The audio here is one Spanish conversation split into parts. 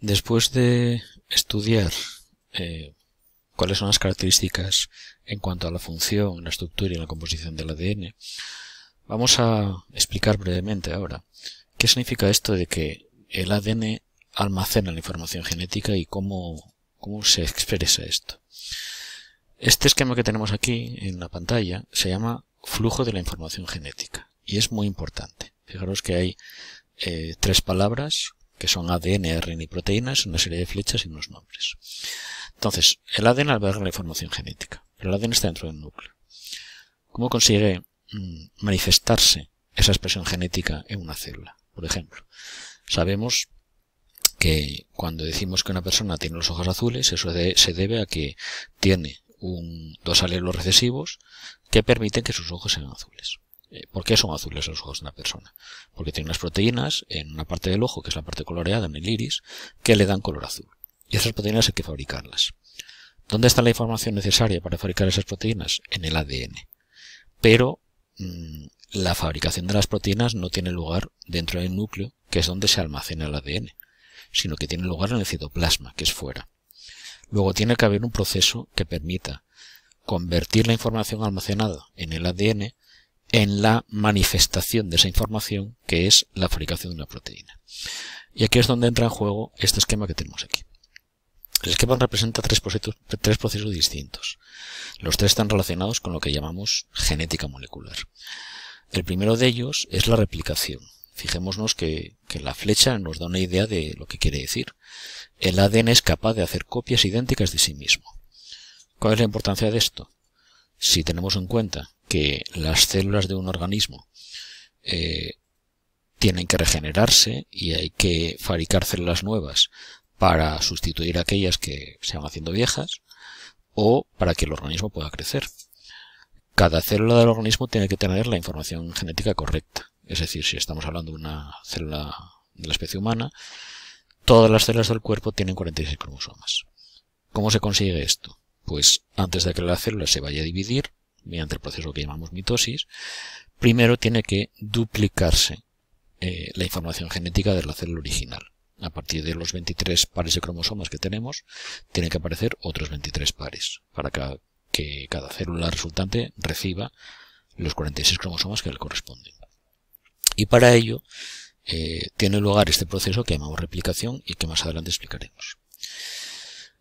Después de estudiar eh, cuáles son las características en cuanto a la función, la estructura y la composición del ADN, vamos a explicar brevemente ahora qué significa esto de que el ADN almacena la información genética y cómo, se expresa esto. Este esquema que tenemos aquí en la pantalla se llama flujo de la información genética y es muy importante. Fijaros que hay eh, tres palabras que son ADN, RNA y proteínas, una serie de flechas y unos nombres. Entonces, el ADN alberga la información genética, el ADN está dentro del núcleo. ¿Cómo consigue mm, manifestarse esa expresión genética en una célula? Por ejemplo, sabemos que cuando decimos que una persona tiene los ojos azules, eso se debe a que tiene dos alelos recesivos que permiten que sus ojos sean azules. Eh, ¿Por qué son azules los ojos de una persona? Porque tiene unas proteínas en una parte del ojo, que es la parte coloreada, en el iris, que le dan color azul. Y esas proteínas hay que fabricarlas. ¿Dónde está la información necesaria para fabricar esas proteínas? En el ADN. Pero mm, la fabricación de las proteínas no tiene lugar dentro del núcleo, que es donde se almacena el ADN, sino que tiene lugar en el citoplasma, que es fuera. Luego tiene que haber un proceso que permita convertir la información almacenada en el ADN en la manifestación de esa información que es la fabricación de una proteína. Y aquí es donde entra en juego este esquema que tenemos aquí. El esquema representa tres procesos, distintos. Los tres están relacionados con lo que llamamos genética molecular. El primero de ellos es la replicación. Fijémonos que, que la flecha nos da una idea de lo que quiere decir. El ADN es capaz de hacer copias idénticas de sí mismo. ¿Cuál es la importancia de esto? Si tenemos en cuenta que las células de un organismo eh, tienen que regenerarse y hay que fabricar células nuevas para sustituir aquellas que se van haciendo viejas o para que el organismo pueda crecer. Cada célula del organismo tiene que tener la información genética correcta. Es decir, si estamos hablando de una célula de la especie humana, todas las células del cuerpo tienen 46 cromosomas. ¿Cómo se consigue esto? Pues antes de que la célula se vaya a dividir, mediante el proceso que llamamos mitosis, primero tiene que duplicarse eh, la información genética de la célula original. A partir de los 23 pares de cromosomas que tenemos, tienen que aparecer otros 23 pares para que, cada célula resultante reciba los 46 cromosomas que le corresponden. Y para ello eh, tiene lugar este proceso que llamamos replicación y que más adelante explicaremos.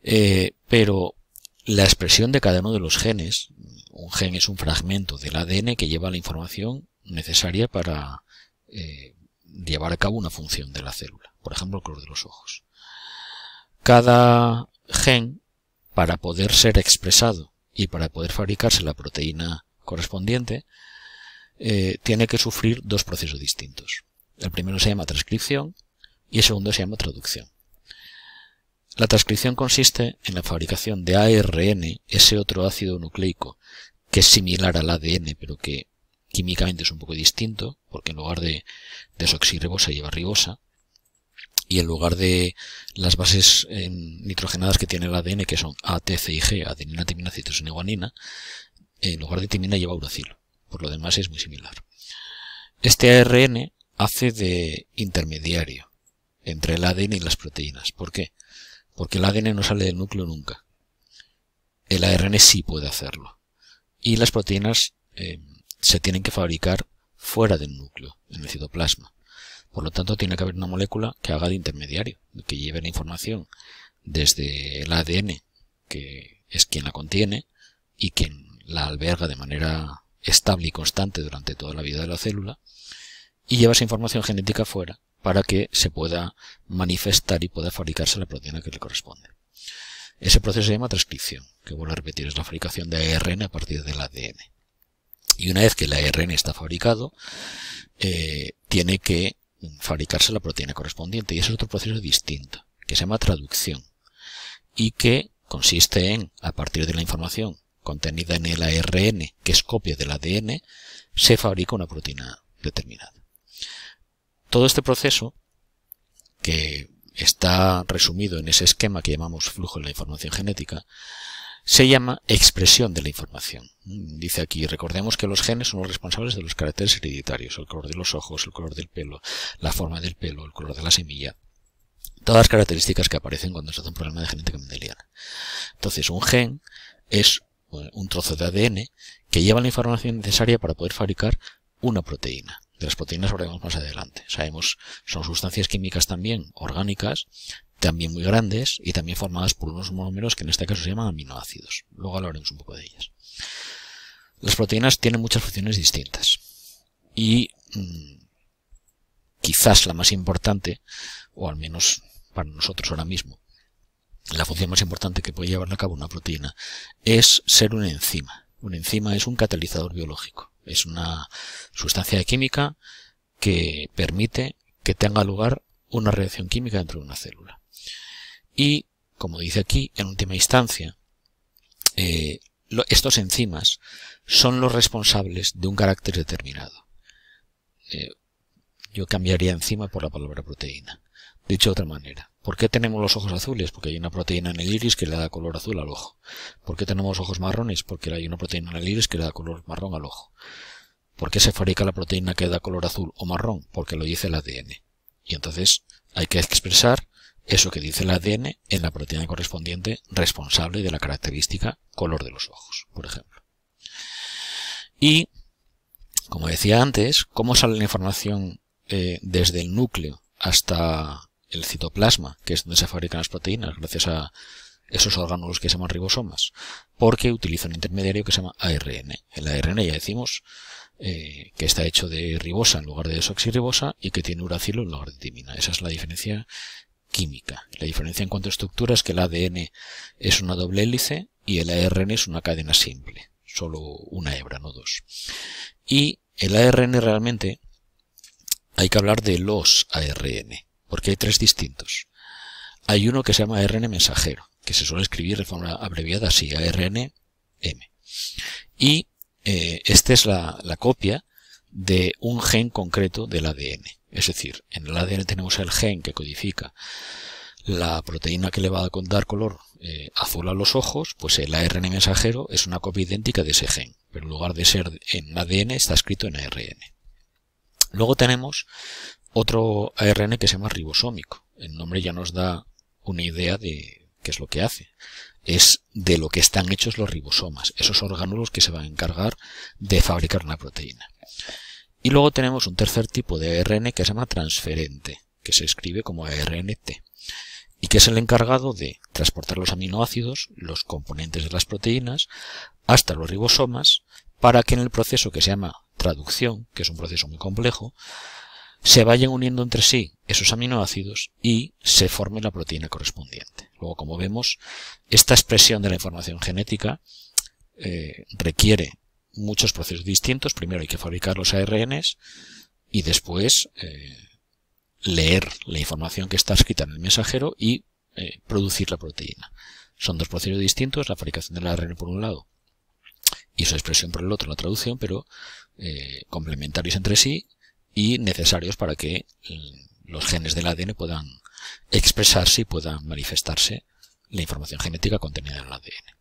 Eh, pero la expresión de cada uno de los genes. Un gen es un fragmento del ADN que lleva la información necesaria para eh, llevar a cabo una función de la célula, por ejemplo el color de los ojos. Cada gen, para poder ser expresado y para poder fabricarse la proteína correspondiente, eh, tiene que sufrir dos procesos distintos. El primero se llama transcripción y el segundo se llama traducción. La transcripción consiste en la fabricación de ARN, ese otro ácido nucleico, que es similar al ADN, pero que químicamente es un poco distinto, porque en lugar de desoxirribosa lleva ribosa, y en lugar de las bases eh, nitrogenadas que tiene el ADN, que son A, T, C y G, adenina, timina, citosina y guanina, en lugar de timina lleva uracilo. Por lo demás es muy similar. Este ARN hace de intermediario entre el ADN y las proteínas. ¿Por qué? porque el ADN no sale del núcleo nunca. El ARN sí puede hacerlo. Y las proteínas eh, se tienen que fabricar fuera del núcleo, en el citoplasma. Por lo tanto, tiene que haber una molécula que haga de intermediario, que lleve la información desde el ADN, que es quien la contiene, y quien la alberga de manera estable y constante durante toda la vida de la célula, y lleva esa información genética fuera para que se pueda manifestar y pueda fabricarse la proteína que le corresponde. Ese proceso se llama transcripción, que vuelvo a repetir, es la fabricación de ARN a partir del ADN. Y una vez que el ARN está fabricado, eh, tiene que fabricarse la proteína correspondiente. Y ese es otro proceso distinto, que se llama traducción. Y que consiste en, a partir de la información contenida en el ARN, que es copia del ADN, se fabrica una proteína determinada. Todo este proceso, que está resumido en ese esquema que llamamos flujo de la información genética, se llama expresión de la información. Dice aquí, recordemos que los genes son los responsables de los caracteres hereditarios, el color de los ojos, el color del pelo, la forma del pelo, el color de la semilla, todas las características que aparecen cuando se hace un problema de genética mendeliana. Entonces, un gen es un trozo de ADN que lleva la información necesaria para poder fabricar una proteína. De las proteínas hablaremos más adelante. Sabemos, son sustancias químicas también orgánicas, también muy grandes y también formadas por unos monómeros que en este caso se llaman aminoácidos. Luego hablaremos un poco de ellas. Las proteínas tienen muchas funciones distintas y mm, quizás la más importante, o al menos para nosotros ahora mismo, la función más importante que puede llevar a cabo una proteína es ser una enzima. Una enzima es un catalizador biológico, es una sustancia química que permite que tenga lugar una reacción química dentro de una célula. Y, como dice aquí, en última instancia, eh, estos enzimas son los responsables de un carácter determinado. Eh, yo cambiaría enzima por la palabra proteína. Dicho de otra manera, ¿por qué tenemos los ojos azules? Porque hay una proteína en el iris que le da color azul al ojo. ¿Por qué tenemos ojos marrones? Porque hay una proteína en el iris que le da color marrón al ojo. ¿Por qué se fabrica la proteína que da color azul o marrón? Porque lo dice el ADN. Y entonces hay que expresar eso que dice el ADN en la proteína correspondiente responsable de la característica color de los ojos, por ejemplo. Y, como decía antes, ¿cómo sale la información eh, desde el núcleo hasta el citoplasma, que es donde se fabrican las proteínas, gracias a esos órganos que se llaman ribosomas, porque utiliza un intermediario que se llama ARN. El ARN ya decimos eh, que está hecho de ribosa en lugar de desoxirribosa y que tiene uracilo en lugar de timina. Esa es la diferencia química. La diferencia en cuanto a estructura es que el ADN es una doble hélice y el ARN es una cadena simple, solo una hebra, no dos. Y el ARN realmente hay que hablar de los ARN, porque hay tres distintos. Hay uno que se llama ARN mensajero, que se suele escribir de forma abreviada así, ARN-M. Y eh, esta es la, copia de un gen concreto del ADN. Es decir, en el ADN tenemos el gen que codifica la proteína que le va a dar color eh, azul a los ojos, pues el ARN mensajero es una copia idéntica de ese gen, pero en lugar de ser en ADN está escrito en ARN. Luego tenemos otro ARN que se llama ribosómico. El nombre ya nos da una idea de, que es lo que hace, es de lo que están hechos los ribosomas, esos órganos que se van a encargar de fabricar una proteína. Y luego tenemos un tercer tipo de ARN que se llama transferente, que se escribe como ARNT, y que es el encargado de transportar los aminoácidos, los componentes de las proteínas, hasta los ribosomas, para que en el proceso que se llama traducción, que es un proceso muy complejo, se vayan uniendo entre sí esos aminoácidos y se forme la proteína correspondiente. Luego, como vemos, esta expresión de la información genética eh, requiere muchos procesos distintos. Primero hay que fabricar los ARNs y después eh, leer la información que está escrita en el mensajero y eh, producir la proteína. Son dos procesos distintos, la fabricación del ARN por un lado y su expresión por el otro, la traducción, pero complementarios entre sí y necesarios para que mm, los genes del ADN puedan expresarse y puedan manifestarse la información genética contenida en el ADN.